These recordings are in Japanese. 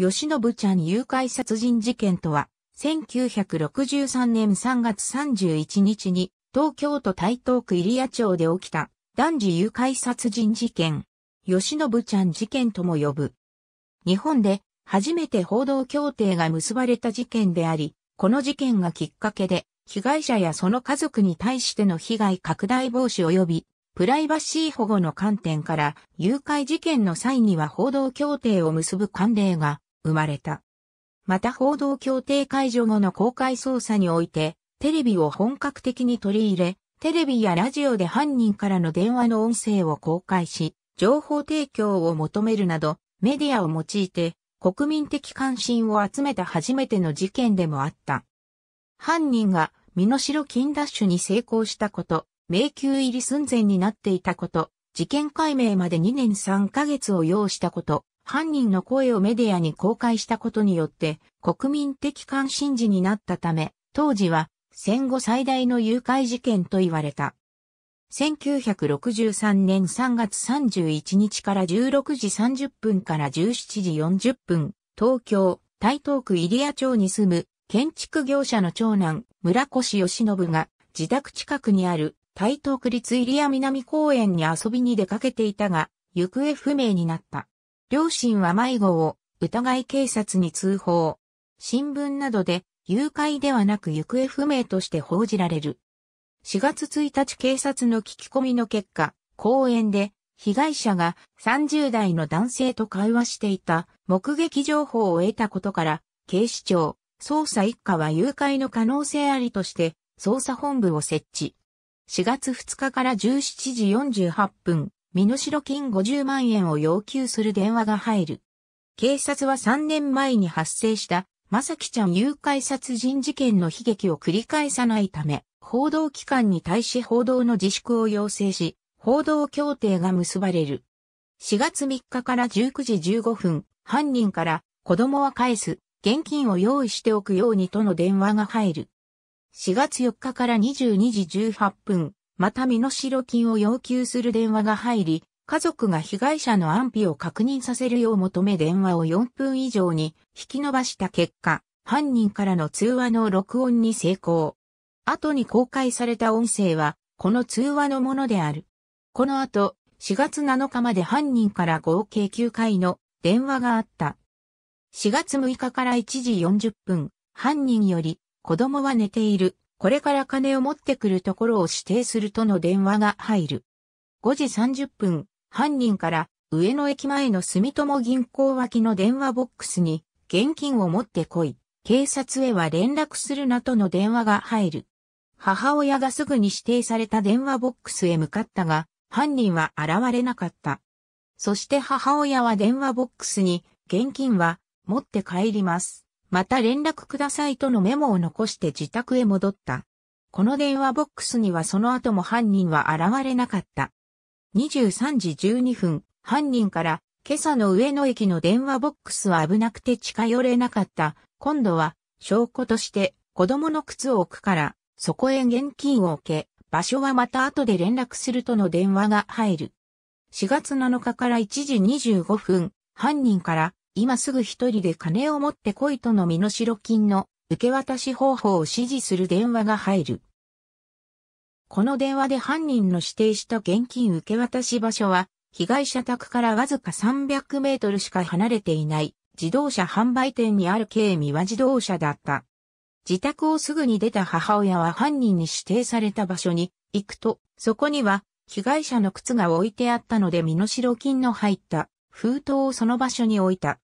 吉信ちゃん誘拐殺人事件とは、1963年3月31日に、東京都台東区入谷町で起きた、男児誘拐殺人事件、吉信ちゃん事件とも呼ぶ。日本で、初めて報道協定が結ばれた事件であり、この事件がきっかけで、被害者やその家族に対しての被害拡大防止及び、プライバシー保護の観点から、誘拐事件の際には報道協定を結ぶ慣例が生まれた。また報道協定解除後の公開捜査において、テレビを本格的に取り入れ、テレビやラジオで犯人からの電話の音声を公開し、情報提供を求めるなど、メディアを用いて、国民的関心を集めた初めての事件でもあった。犯人が、身代金ダッシュに成功したこと、迷宮入り寸前になっていたこと、事件解明まで2年3ヶ月を要したこと、犯人の声をメディアに公開したことによって国民的関心事になったため、当時は戦後最大の誘拐事件と言われた。1963年3月31日から16時30分から17時40分、東京、台東区入谷町に住む建築業者の長男、村越義信が自宅近くにある台東区立入谷南公園に遊びに出かけていたが、行方不明になった。両親は迷子を疑い警察に通報。新聞などで誘拐ではなく行方不明として報じられる。4月1日警察の聞き込みの結果、公園で被害者が30代の男性と会話していた目撃情報を得たことから、警視庁、捜査一課は誘拐の可能性ありとして捜査本部を設置。4月2日から17時48分、身代金50万円を要求する電話が入る。警察は3年前に発生した、まさきちゃん誘拐殺人事件の悲劇を繰り返さないため、報道機関に対し報道の自粛を要請し、報道協定が結ばれる。4月3日から19時15分、犯人から子供は返す、現金を用意しておくようにとの電話が入る。4月4日から22時18分、また身代金を要求する電話が入り、家族が被害者の安否を確認させるよう求め電話を4分以上に引き伸ばした結果、犯人からの通話の録音に成功。後に公開された音声は、この通話のものである。この後、4月7日まで犯人から合計9回の電話があった。4月6日から1時40分、犯人より、子供は寝ている、これから金を持ってくるところを指定するとの電話が入る。5時30分、犯人から上野駅前の住友銀行脇の電話ボックスに現金を持ってこい、警察へは連絡するなとの電話が入る。母親がすぐに指定された電話ボックスへ向かったが、犯人は現れなかった。そして母親は電話ボックスに現金は持って帰ります。また連絡くださいとのメモを残して自宅へ戻った。この電話ボックスにはその後も犯人は現れなかった。23時12分、犯人から、今朝の上野駅の電話ボックスは危なくて近寄れなかった。今度は、証拠として、子供の靴を置くから、そこへ現金を置け、場所はまた後で連絡するとの電話が入る。4月7日から1時25分、犯人から、今すぐ一人で金を持って来いとの身代金の受け渡し方法を指示する電話が入る。この電話で犯人の指定した現金受け渡し場所は、被害者宅からわずか300メートルしか離れていない自動車販売店にある軽未和自動車だった。自宅をすぐに出た母親は犯人に指定された場所に行くと、そこには被害者の靴が置いてあったので身代金の入った封筒をその場所に置いた。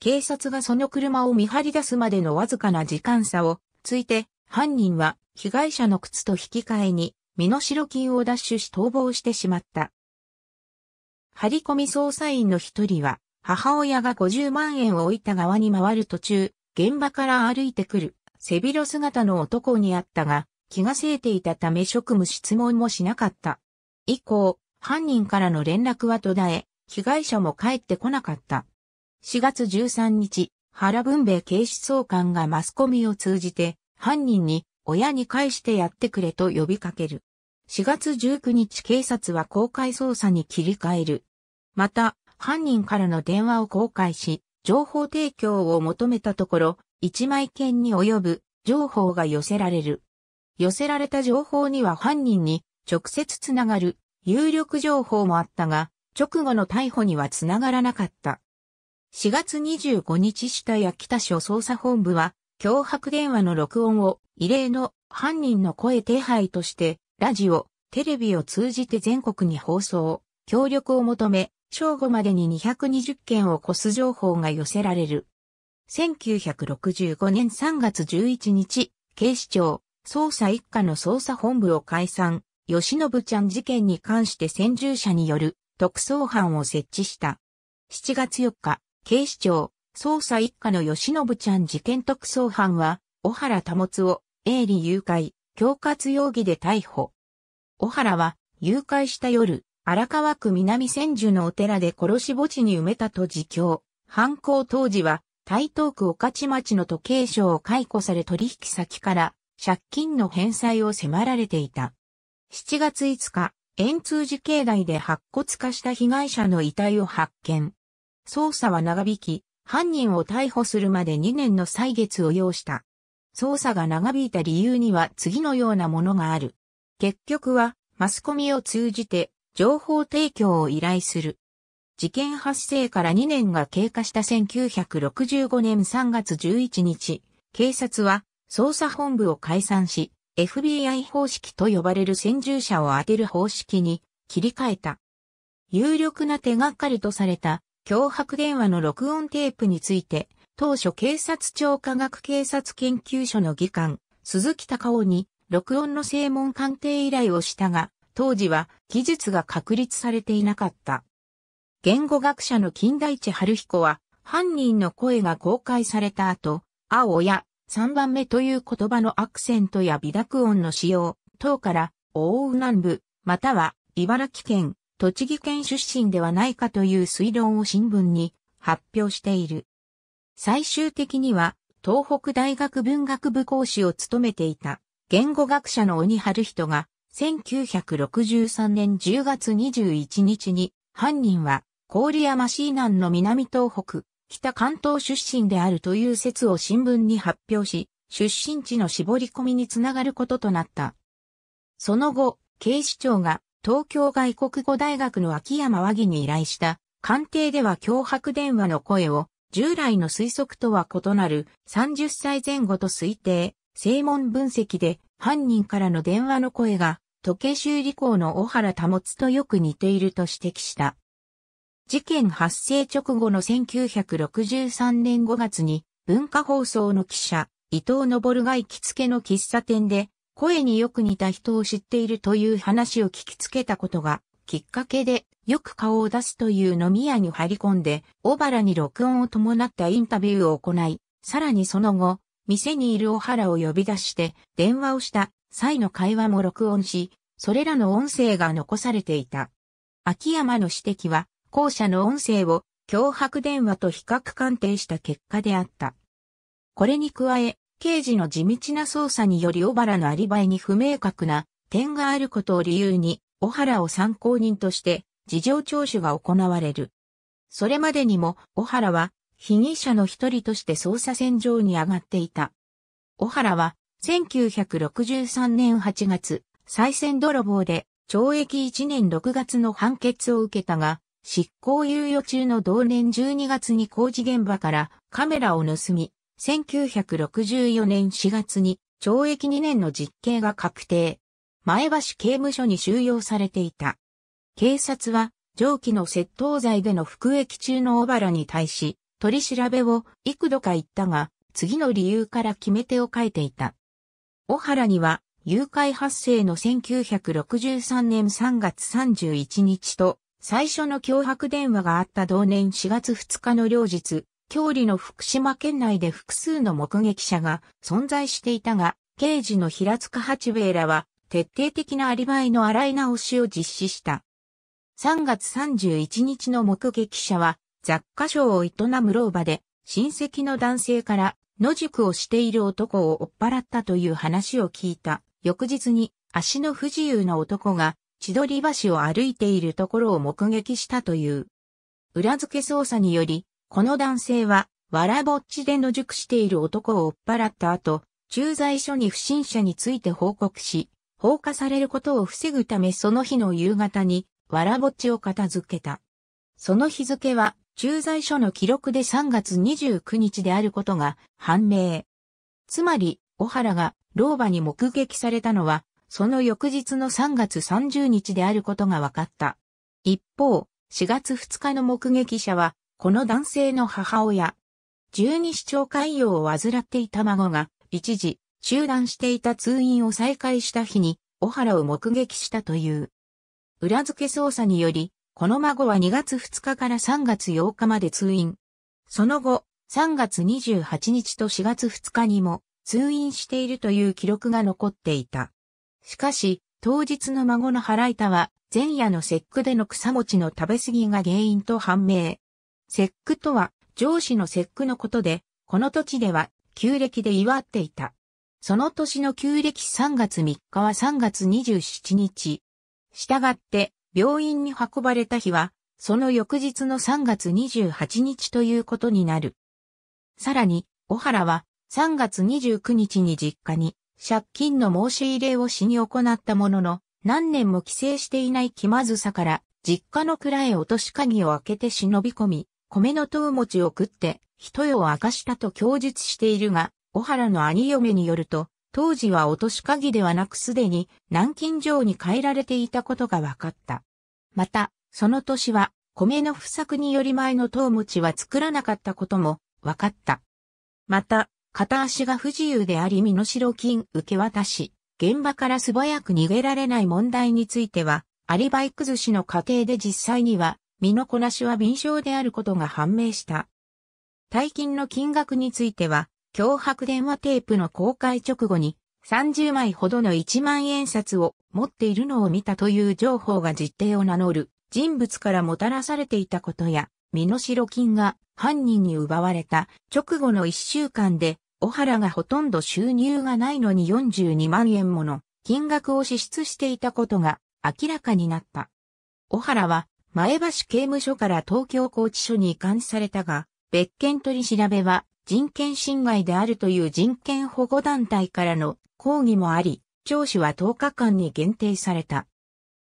警察がその車を見張り出すまでのわずかな時間差をついて、犯人は被害者の靴と引き換えに、身代金を奪取し逃亡してしまった。張り込み捜査員の一人は、母親が50万円を置いた側に回る途中、現場から歩いてくる、背広姿の男に会ったが、気がせいていたため職務質問もしなかった。以降、犯人からの連絡は途絶え、被害者も帰ってこなかった。4月13日、原文米警視総監がマスコミを通じて、犯人に親に返してやってくれと呼びかける。4月19日警察は公開捜査に切り替える。また、犯人からの電話を公開し、情報提供を求めたところ、1枚件に及ぶ情報が寄せられる。寄せられた情報には犯人に直接つながる有力情報もあったが、直後の逮捕にはつながらなかった。4月25日下体北署捜査本部は、脅迫電話の録音を異例の犯人の声手配として、ラジオ、テレビを通じて全国に放送、協力を求め、正午までに220件を超す情報が寄せられる。1965年3月11日、警視庁、捜査一課の捜査本部を解散、吉信ちゃん事件に関して先住者による特捜班を設置した。7月4日、警視庁、捜査一課の吉信ちゃん事件特捜班は、小原保を営利誘拐、恐喝容疑で逮捕。小原は、誘拐した夜、荒川区南千住のお寺で殺し墓地に埋めたと自供。犯行当時は、台東区御地町の時計所を解雇され取引先から、借金の返済を迫られていた。7月5日、円通寺境内で白骨化した被害者の遺体を発見。捜査は長引き、犯人を逮捕するまで2年の歳月を要した。捜査が長引いた理由には次のようなものがある。結局は、マスコミを通じて、情報提供を依頼する。事件発生から2年が経過した1965年3月11日、警察は捜査本部を解散し、FBI 方式と呼ばれる先住者を当てる方式に切り替えた。有力な手がかりとされた脅迫電話の録音テープについて、当初警察庁科学警察研究所の議官、鈴木隆夫に録音の正門鑑定依頼をしたが、当時は技術が確立されていなかった。言語学者の金田一春彦は、犯人の声が公開された後、青や3番目という言葉のアクセントや微濁音の使用等から、大雨南部、または茨城県、栃木県出身ではないかという推論を新聞に発表している。最終的には、東北大学文学部講師を務めていた、言語学者の鬼春人が、1963年10月21日に、犯人は、郡山市南の南東北、北関東出身であるという説を新聞に発表し、出身地の絞り込みにつながることとなった。その後、警視庁が東京外国語大学の秋山和議に依頼した官邸では脅迫電話の声を従来の推測とは異なる30歳前後と推定、正門分析で犯人からの電話の声が時計修理工の小原保とよく似ていると指摘した。事件発生直後の1963年5月に文化放送の記者、伊藤昇が行きつけの喫茶店で、声によく似た人を知っているという話を聞きつけたことが、きっかけで、よく顔を出すという飲み屋に張り込んで、小原に録音を伴ったインタビューを行い、さらにその後、店にいる小原を呼び出して、電話をした際の会話も録音し、それらの音声が残されていた。秋山の指摘は、後者の音声を脅迫電話と比較鑑定した結果であった。これに加え、刑事の地道な捜査により小原のアリバイに不明確な点があることを理由に、小原を参考人として事情聴取が行われる。それまでにも小原は被疑者の一人として捜査線上に上がっていた。小原は1963年8月、再選泥棒で懲役1年6月の判決を受けたが、執行猶予中の同年12月に工事現場からカメラを盗み、1964年4月に懲役2年の実刑が確定。前橋刑務所に収容されていた。警察は上記の窃盗罪での服役中の小原に対し、取り調べを幾度か言ったが、次の理由から決め手を書いていた。小原には、誘拐発生の1963年3月31日と、最初の脅迫電話があった同年4月2日の両日、郷里の福島県内で複数の目撃者が存在していたが、刑事の平塚八兵衛らは徹底的なアリバイの洗い直しを実施した。3月31日の目撃者は雑貨商を営む老婆で親戚の男性から野宿をしている男を追っ払ったという話を聞いた。翌日に足の不自由な男が千鳥橋を歩いているところを目撃したという。裏付け捜査により、この男性は、わらぼっちで野宿している男を追っ払った後、駐在所に不審者について報告し、放火されることを防ぐためその日の夕方に、わらぼっちを片付けた。その日付は、駐在所の記録で3月29日であることが判明。つまり、小原が老婆に目撃されたのはその翌日の3月30日であることが分かった。一方、4月2日の目撃者は、この男性の母親。十二指腸潰瘍を患っていた孫が、一時、中断していた通院を再開した日に、小原を目撃したという。裏付け捜査により、この孫は2月2日から3月8日まで通院。その後、3月28日と4月2日にも通院しているという記録が残っていた。しかし、当日の孫の原板は、前夜の節句での草餅の食べ過ぎが原因と判明。節句とは、上司の節句のことで、この土地では、旧暦で祝っていた。その年の旧暦3月3日は3月27日。したがって、病院に運ばれた日は、その翌日の3月28日ということになる。さらに、小原は3月29日に実家に借金の申し入れをしに行ったものの、何年も帰省していない気まずさから、実家の蔵へ落とし鍵を開けて忍び込み、米のう餅を食って、一夜を明かしたと供述しているが、小原の兄嫁によると、当時は落とし鍵ではなくすでに南京城に変えられていたことが分かった。また、その年は、米の不作により前のう餅は作らなかったことも分かった。また、片足が不自由であり身代金受け渡し、現場から素早く逃げられない問題については、アリバイ崩しの過程で実際には、身のこなしは敏捷であることが判明した。大金の金額については、脅迫電話テープの公開直後に、30枚ほどの1万円札を持っているのを見たという情報が実定を名乗る人物からもたらされていたことや、身代金が犯人に奪われた直後の1週間で小原がほとんど収入がないのに42万円もの金額を支出していたことが明らかになった。小原は前橋刑務所から東京拘置所に移管されたが、別件取り調べは人権侵害であるという人権保護団体からの抗議もあり、聴取は10日間に限定された。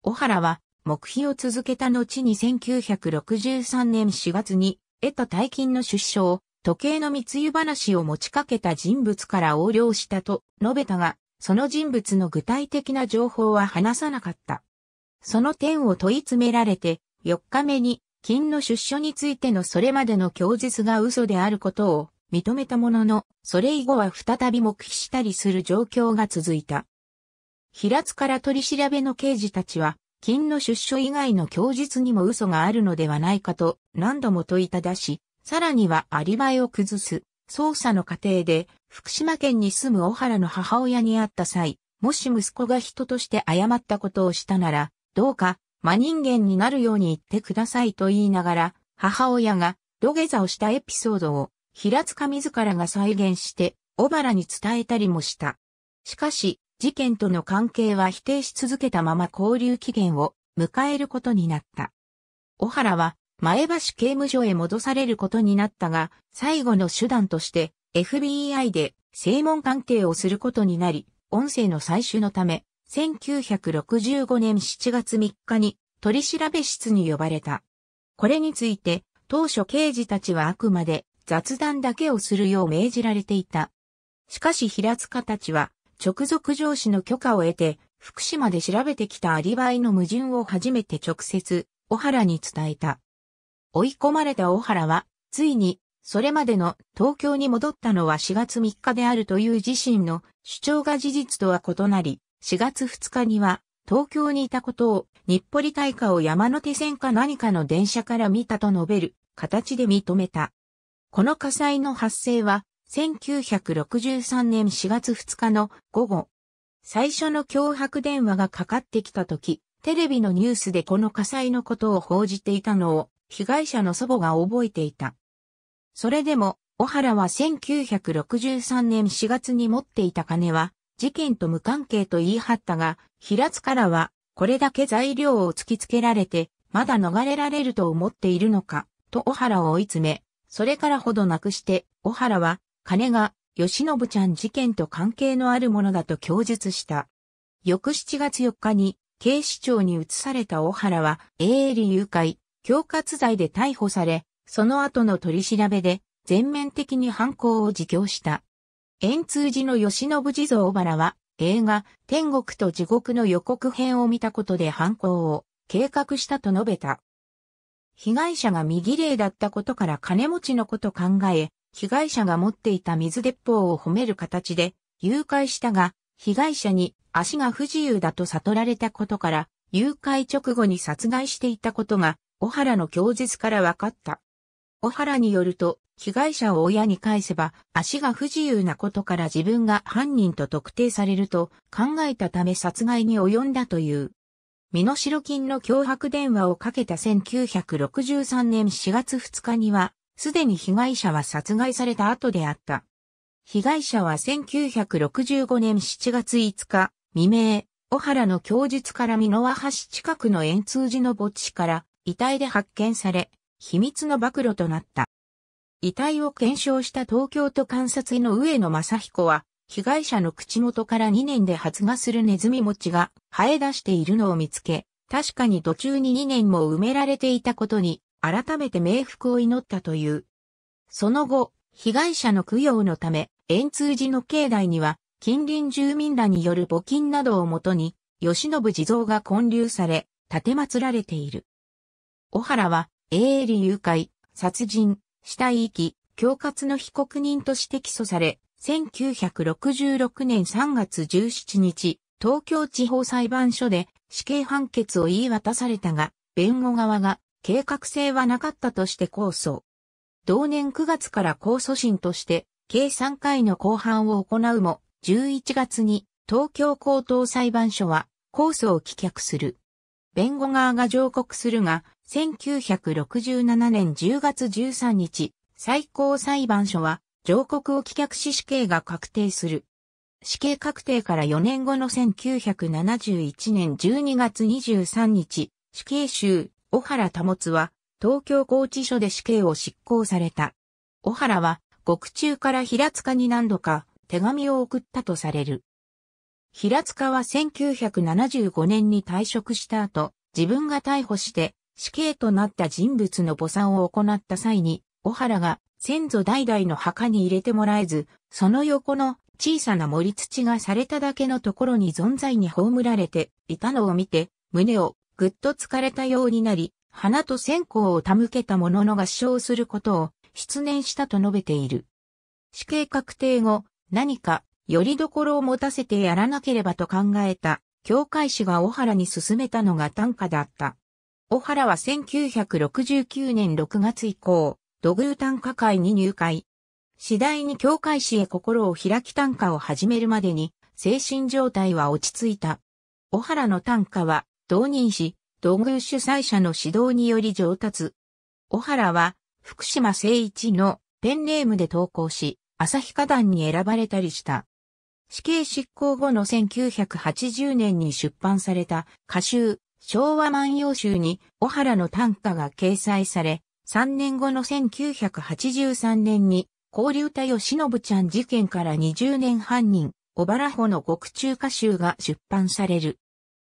小原は目秘を続けた後に1963年4月に得た大金の出所を時計の密輸話を持ちかけた人物から横領したと述べたが、その人物の具体的な情報は話さなかった。その点を問い詰められて、4日目に金の出所についてのそれまでの供述が嘘であることを認めたものの、それ以後は再び黙秘したりする状況が続いた。平津から取り調べの刑事たちは、金の出所以外の供述にも嘘があるのではないかと何度も問いただし、さらにはアリバイを崩す。捜査の過程で、福島県に住む小原の母親に会った際、もし息子が人として謝ったことをしたなら、どうか、真人間になるように言ってくださいと言いながら、母親が土下座をしたエピソードを、平塚自らが再現して、小原に伝えたりもした。しかし、事件との関係は否定し続けたまま交流期限を迎えることになった。小原は前橋刑務所へ戻されることになったが、最後の手段として FBI で正門鑑定をすることになり、音声の採取のため、1965年7月3日に取調室に呼ばれた。これについて、当初刑事たちはあくまで雑談だけをするよう命じられていた。しかし平塚たちは、直属上司の許可を得て、福島で調べてきたアリバイの矛盾を初めて直接、小原に伝えた。追い込まれた小原は、ついに、それまでの東京に戻ったのは4月3日であるという自身の主張が事実とは異なり、4月2日には東京にいたことを日暮里大火を山手線か何かの電車から見たと述べる形で認めた。この火災の発生は1963年4月2日の午後、最初の脅迫電話がかかってきた時、テレビのニュースでこの火災のことを報じていたのを被害者の祖母が覚えていた。それでも、小原は1963年4月に持っていた金は、事件と無関係と言い張ったが、平津からは、これだけ材料を突きつけられて、まだ逃れられると思っているのか、と小原を追い詰め、それからほどなくして、小原は、金が、吉信ちゃん事件と関係のあるものだと供述した。翌7月4日に、警視庁に移された小原は、営利誘拐、恐喝罪で逮捕され、その後の取り調べで全面的に犯行を自供した。円通寺の吉信地蔵原は映画天国と地獄の予告編を見たことで犯行を計画したと述べた。被害者が未儀礼だったことから金持ちのこと考え、被害者が持っていた水鉄砲を褒める形で誘拐したが、被害者に足が不自由だと悟られたことから、誘拐直後に殺害していたことが小原の供述から分かった。小原によると、被害者を親に返せば、足が不自由なことから自分が犯人と特定されると考えたため殺害に及んだという。身代金の脅迫電話をかけた1963年4月2日には、すでに被害者は殺害された後であった。被害者は1965年7月5日、未明、小原の供述から美濃和橋近くの円通寺の墓地から遺体で発見され、秘密の暴露となった。遺体を検証した東京都監察医の上野正彦は、被害者の口元から2年で発芽するネズミ餅が生え出しているのを見つけ、確かに途中に2年も埋められていたことに、改めて冥福を祈ったという。その後、被害者の供養のため、円通寺の境内には、近隣住民らによる募金などをもとに、吉信地蔵が建立され、建て祀られている。小原は、営利誘拐、殺人、死体遺棄、恐喝の被告人として起訴され、1966年3月17日、東京地方裁判所で死刑判決を言い渡されたが、弁護側が計画性はなかったとして控訴。同年9月から控訴審として、計3回の公判を行うも、11月に東京高等裁判所は控訴を棄却する。弁護側が上告するが、1967年10月13日、最高裁判所は、上告を棄却し死刑が確定する。死刑確定から4年後の1971年12月23日、死刑囚、小原保は、東京拘置所で死刑を執行された。小原は、獄中から平塚に何度か手紙を送ったとされる。平塚は1975年に退職した後、自分が逮捕して死刑となった人物の墓参を行った際に、小原が先祖代々の墓に入れてもらえず、その横の小さな盛り土がされただけのところに存在に葬られていたのを見て、胸をぐっと疲れたようになり、花と線香を手向けたものの合唱することを失念したと述べている。死刑確定後、何か、よりどころを持たせてやらなければと考えた、教会士が小原に勧めたのが短歌だった。小原は1969年6月以降、土偶短歌会に入会。次第に教会史へ心を開き短歌を始めるまでに、精神状態は落ち着いた。小原の短歌は、同人誌、土偶主催者の指導により上達。小原は、福島誠一のペンネームで投稿し、旭花壇に選ばれたりした。死刑執行後の1980年に出版された歌集、昭和万葉集に小原の短歌が掲載され、3年後の1983年に、交流し吉信ちゃん事件から20年半人、小原穂の獄中歌集が出版される。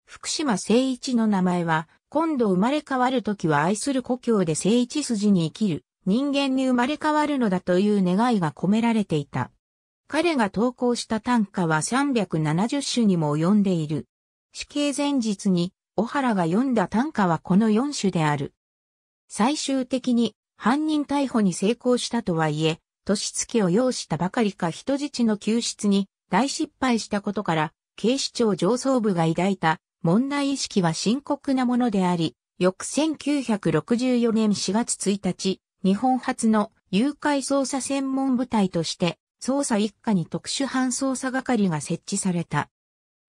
福島誠一の名前は、今度生まれ変わるときは愛する故郷で誠一筋に生きる、人間に生まれ変わるのだという願いが込められていた。彼が投稿した短歌は370首にも及んでいる。死刑前日に小原が読んだ短歌はこの4種である。最終的に犯人逮捕に成功したとはいえ、年月を要したばかりか人質の救出に大失敗したことから、警視庁上層部が抱いた問題意識は深刻なものであり、翌1964年4月1日、日本初の誘拐捜査専門部隊として、捜査一課に特殊犯捜査係が設置された。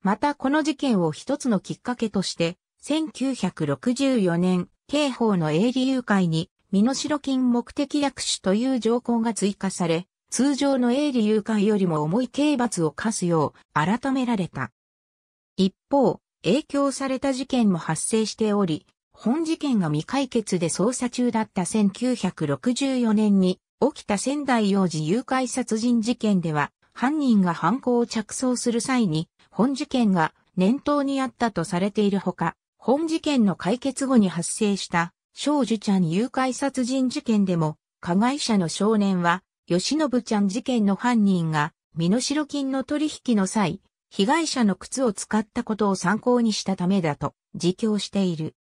またこの事件を一つのきっかけとして、1964年、刑法の営利誘拐に、身代金目的略取という条項が追加され、通常の営利誘拐よりも重い刑罰を課すよう改められた。一方、影響された事件も発生しており、本事件が未解決で捜査中だった1964年に起きた仙台幼児誘拐殺人事件では、犯人が犯行を着想する際に本事件が念頭にあったとされているほか、本事件の解決後に発生した少女ちゃん誘拐殺人事件でも、加害者の少年は、吉信ちゃん事件の犯人が、身代金の取引の際、被害者の靴を使ったことを参考にしたためだと自供している。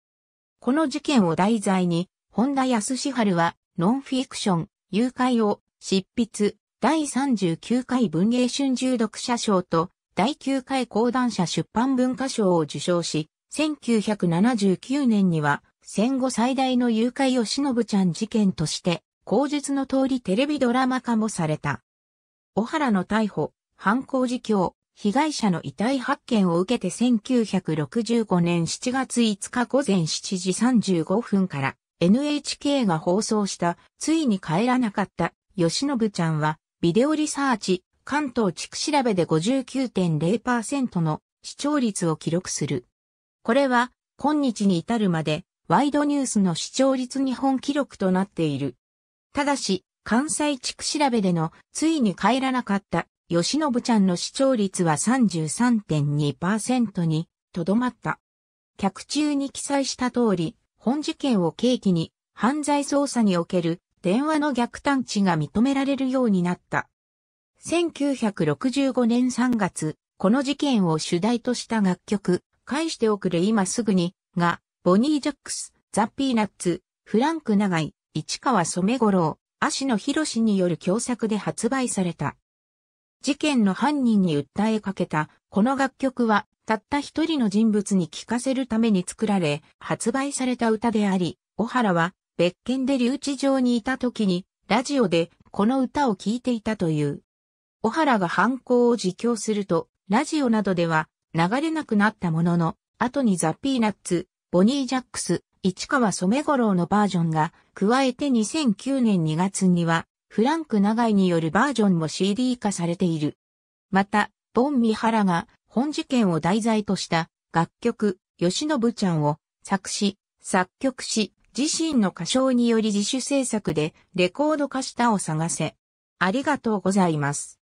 この事件を題材に、本田康志春は、ノンフィクション、誘拐を、執筆、第39回文芸春秋読者賞と、第9回講談社出版文化賞を受賞し、1979年には戦後最大の誘拐を忍ちゃん事件として、口述の通りテレビドラマ化もされた。小原の逮捕、犯行事況、被害者の遺体発見を受けて1965年7月5日午前7時35分から NHK が放送した、ついに帰らなかった、吉信ちゃんは、ビデオリサーチ、関東地区調べで59.0%の視聴率を記録する。これは、今日に至るまで、ワイドニュースの視聴率日本記録となっている。ただし、関西地区調べでの、ついに帰らなかった、吉信ちゃんの視聴率は33.2%に、とどまった。客中に記載した通り、本事件を契機に、犯罪捜査における電話の逆探知が認められるようになった。1965年3月、この事件を主題とした楽曲、返しておくれ今すぐに、が、ボニー・ジャックス、ザ・ピーナッツ、フランク・長井、市川染五郎、足野博による共作で発売された。事件の犯人に訴えかけた、この楽曲は、たった一人の人物に聴かせるために作られ、発売された歌であり、小原は、別件で留置場にいた時に、ラジオで、この歌を聴いていたという。小原が犯行を自供すると、ラジオなどでは流れなくなったものの、後にザ・ピーナッツ、ボニー・ジャックス、市川染五郎のバージョンが、加えて2009年2月には、フランク長井によるバージョンも CD 化されている。また、ボン・ミハラが本事件を題材とした楽曲、吉信ちゃんを作詞、作曲し、自身の歌唱により自主制作でレコード化したを探せ。ありがとうございます。